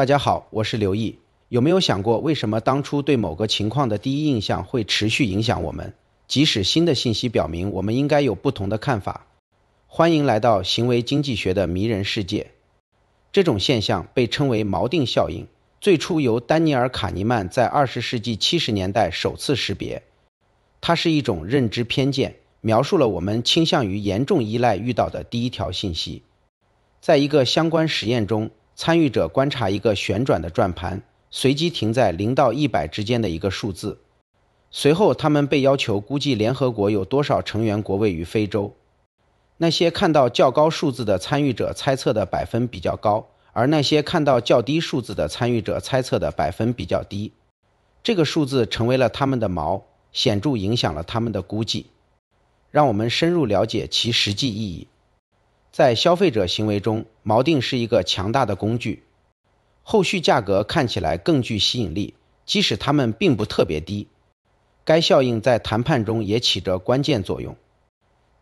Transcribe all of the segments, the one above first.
大家好，我是刘毅。有没有想过，为什么当初对某个情况的第一印象会持续影响我们，即使新的信息表明我们应该有不同的看法？欢迎来到行为经济学的迷人世界。这种现象被称为锚定效应，最初由丹尼尔·卡尼曼在20世纪70年代首次识别。它是一种认知偏见，描述了我们倾向于严重依赖遇到的第一条信息。在一个相关实验中。参与者观察一个旋转的转盘，随机停在零到一百之间的一个数字。随后，他们被要求估计联合国有多少成员国位于非洲。那些看到较高数字的参与者猜测的百分比较高，而那些看到较低数字的参与者猜测的百分比较低。这个数字成为了他们的锚，显著影响了他们的估计。让我们深入了解其实际意义。在消费者行为中，锚定是一个强大的工具。后续价格看起来更具吸引力，即使它们并不特别低。该效应在谈判中也起着关键作用。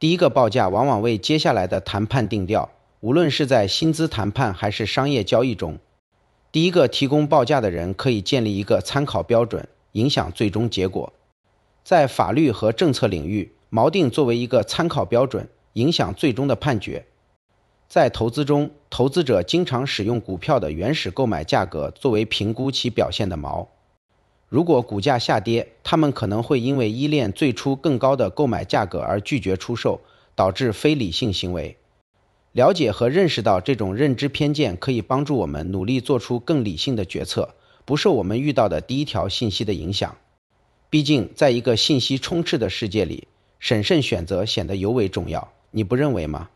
第一个报价往往为接下来的谈判定调，无论是在薪资谈判还是商业交易中，第一个提供报价的人可以建立一个参考标准，影响最终结果。在法律和政策领域，锚定作为一个参考标准，影响最终的判决。在投资中，投资者经常使用股票的原始购买价格作为评估其表现的锚。如果股价下跌，他们可能会因为依恋最初更高的购买价格而拒绝出售，导致非理性行为。了解和认识到这种认知偏见，可以帮助我们努力做出更理性的决策，不受我们遇到的第一条信息的影响。毕竟，在一个信息充斥的世界里，审慎选择显得尤为重要。你不认为吗？